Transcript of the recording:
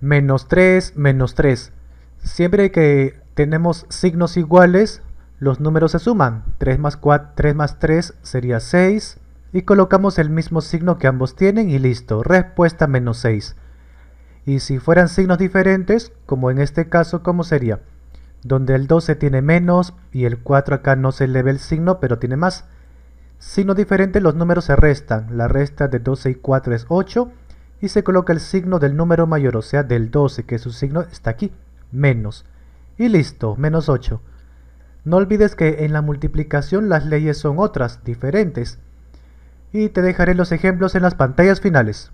menos 3, menos 3. Siempre que tenemos signos iguales, los números se suman. 3 más 4, 3 más 3 sería 6. Y colocamos el mismo signo que ambos tienen y listo. Respuesta menos 6. Y si fueran signos diferentes, como en este caso, ¿cómo sería? Donde el 12 tiene menos y el 4 acá no se le ve el signo, pero tiene más. Signos diferentes, los números se restan. La resta de 12 y 4 es 8 y se coloca el signo del número mayor, o sea del 12, que su signo está aquí, menos. Y listo, menos 8. No olvides que en la multiplicación las leyes son otras, diferentes. Y te dejaré los ejemplos en las pantallas finales.